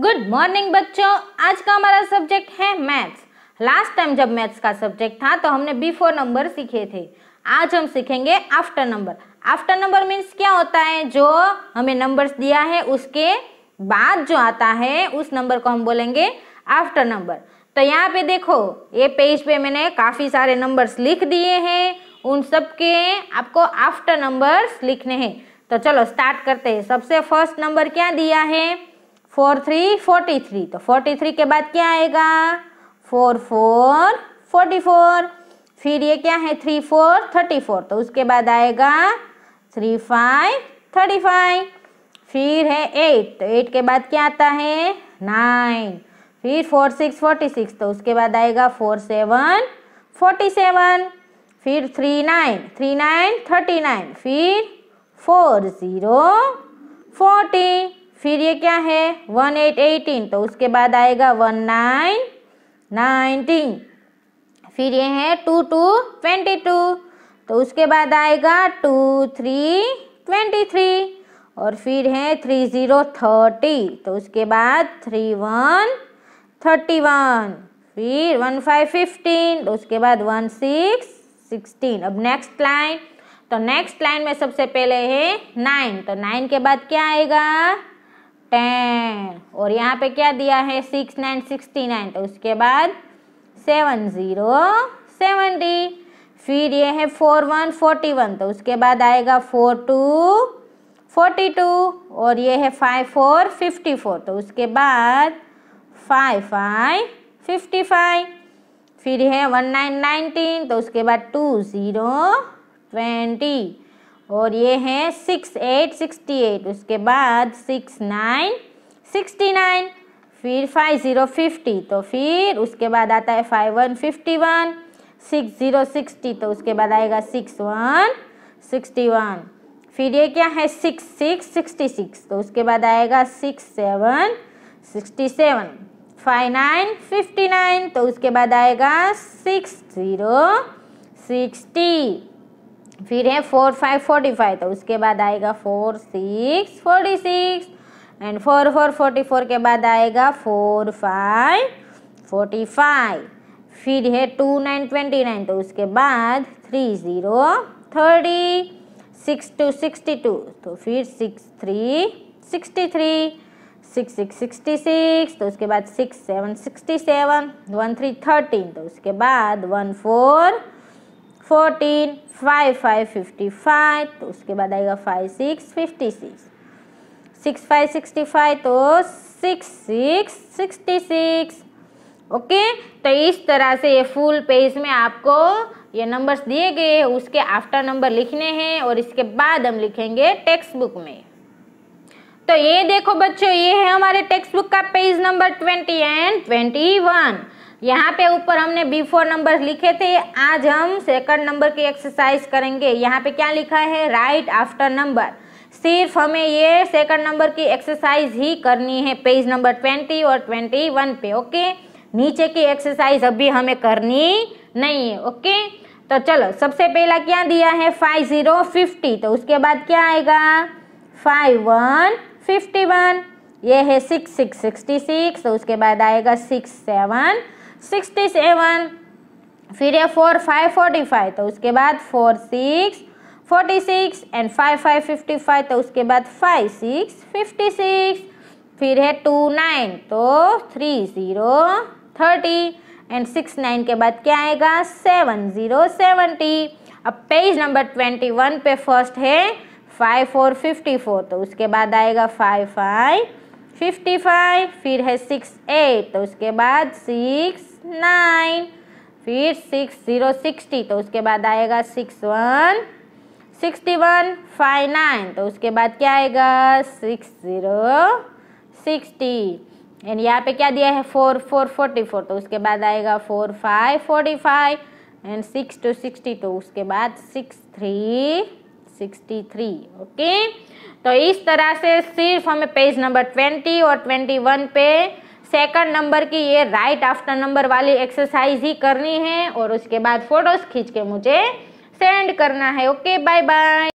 good morning बच्चों आज का हमारा सब्जेक्ट है मैथ्स लास्ट टाइम जब मैथ्स का सब्जेक्ट था तो हमने बिफोर नंबर सीखे थे आज हम सीखेंगे after number after number means क्या होता है जो हमें नंबर्स दिया है उसके बाद जो आता है उस नंबर को हम बोलेंगे आफ्टर नंबर तो यहाँ पे देखो ये पेज पे मैंने काफ़ी सारे नंबर्स लिख दिए हैं उन सब के आपको आफ्टर नंबर्स लिखने हैं तो चलो स्टार्ट करते हैं सबसे फर्स्ट नंबर क्या दिया है फोर थ्री फोर्टी थ्री तो फोर्टी थ्री के बाद क्या आएगा फोर फोर फोर्टी फोर फिर ये क्या है थ्री फोर थर्टी फोर तो उसके बाद आएगा थ्री फाइव थर्टी फाइव फिर है एट तो एट के बाद क्या आता है नाइन फिर फोर सिक्स फोर्टी सिक्स तो उसके बाद आएगा फोर सेवन फोर्टी सेवन फिर three nine three nine thirty nine फिर फोर ज़ीरो फोर्टी फिर ये क्या है वन एट एटीन तो उसके बाद आएगा वन नाइन नाइनटीन फिर ये है टू टू ट्वेंटी टू तो उसके बाद आएगा टू थ्री ट्वेंटी थ्री और फिर है थ्री ज़ीरो थर्टी तो उसके बाद थ्री वन थर्टी वन फिर वन फाइव फिफ्टीन तो उसके बाद वन सिक्स सिक्सटीन अब नेक्स्ट लाइन तो नेक्स्ट लाइन में सबसे पहले है नाइन तो नाइन के बाद क्या आएगा टेन और यहाँ पे क्या दिया है सिक्स नाइन सिक्सटी नाइन तो उसके बाद सेवन ज़ीरो सेवेंटी फिर ये है फोर वन फोर्टी वन तो उसके बाद आएगा फोर टू फोर्टी टू और ये है फाइव फोर फिफ्टी फोर तो उसके बाद फाइव फाइव फिफ्टी फाइव फिर है वन नाइन नाइनटीन तो उसके बाद टू ज़ीरो ट्वेंटी और ये हैं सिक्स एट सिक्सटी एट उसके बाद सिक्स नाइन सिक्सटी नाइन फिर फाइव ज़ीरो फिफ्टी तो फिर उसके बाद आता है five one fifty one six zero sixty तो उसके बाद आएगा सिक्स वन सिक्सटी वन फिर ये क्या है सिक्स सिक्स सिक्सटी सिक्स तो उसके बाद आएगा six seven sixty seven five nine fifty nine तो उसके बाद आएगा सिक्स ज़ीरो सिक्सटी फिर है फोर फाइव फोर्टी फाइव तो उसके बाद आएगा four six forty six and four four forty four के बाद आएगा फोर फाइव फोर्टी फाइव फिर है टू नाइन ट्वेंटी नाइन तो उसके बाद three zero thirty six two sixty two तो फिर six three sixty three six six sixty six तो उसके बाद six seven sixty seven one three thirteen तो उसके बाद one four fourteen five five fifty five तो उसके बाद आएगा five six fifty six six five sixty five तो six six sixty six okay तो इस तरह से ये फुल पेज में आपको ये नंबर्स दिए गए हैं उसके आफ्टर नंबर लिखने हैं और इसके बाद हम लिखेंगे टेक्स्ट बुक में तो ये देखो बच्चों ये है हमारे टेक्स्ट बुक का page number twenty and twenty one यहाँ पे ऊपर हमने बी फोर नंबर लिखे थे आज हम सेकंड नंबर की एक्सरसाइज करेंगे यहाँ पे क्या लिखा है राइट आफ्टर नंबर सिर्फ हमें ये सेकंड नंबर की एक्सरसाइज ही करनी है पेज नंबर ट्वेंटी और ट्वेंटी वन पे ओके नीचे की एक्सरसाइज अभी हमें करनी नहीं है ओके तो चलो सबसे पहला क्या दिया है फाइव जीरो फिफ्टी तो उसके बाद क्या आएगा फाइव वन फिफ्टी वन ये है सिक्स सिक्स सिक्सटी सिक्स तो उसके बाद आएगा सिक्स सेवन सिक्सटी सेवन फिर ये फोर फाइव फोर्टी फाइव तो उसके बाद four six forty six and five five fifty five तो उसके बाद फाइव सिक्स फिफ्टी सिक्स फिर है टू नाइन तो three zero thirty and six nine के बाद क्या आएगा सेवन ज़ीरो सेवेंटी अब पेज नंबर ट्वेंटी वन पे फर्स्ट है फाइव फोर फिफ्टी फोर तो उसके बाद आएगा फाइव फाइव फिफ्टी फाइव फिर है सिक्स एट तो उसके बाद सिक्स नाइन फिर सिक्स जीरो सिक्सटी तो उसके बाद आएगा six one sixty one five nine तो उसके बाद क्या आएगा सिक्स ज़ीरो सिक्सटी एंड यहाँ पे क्या दिया है फोर फोर फोर्टी फोर तो उसके बाद आएगा four five forty five and six two sixty तो उसके बाद six three sixty three okay तो इस तरह से सिर्फ हमें पेज नंबर ट्वेंटी और ट्वेंटी वन पे सेकंड नंबर की ये राइट आफ्टर नंबर वाली एक्सरसाइज ही करनी है और उसके बाद फोटोज खींच के मुझे सेंड करना है ओके बाय बाय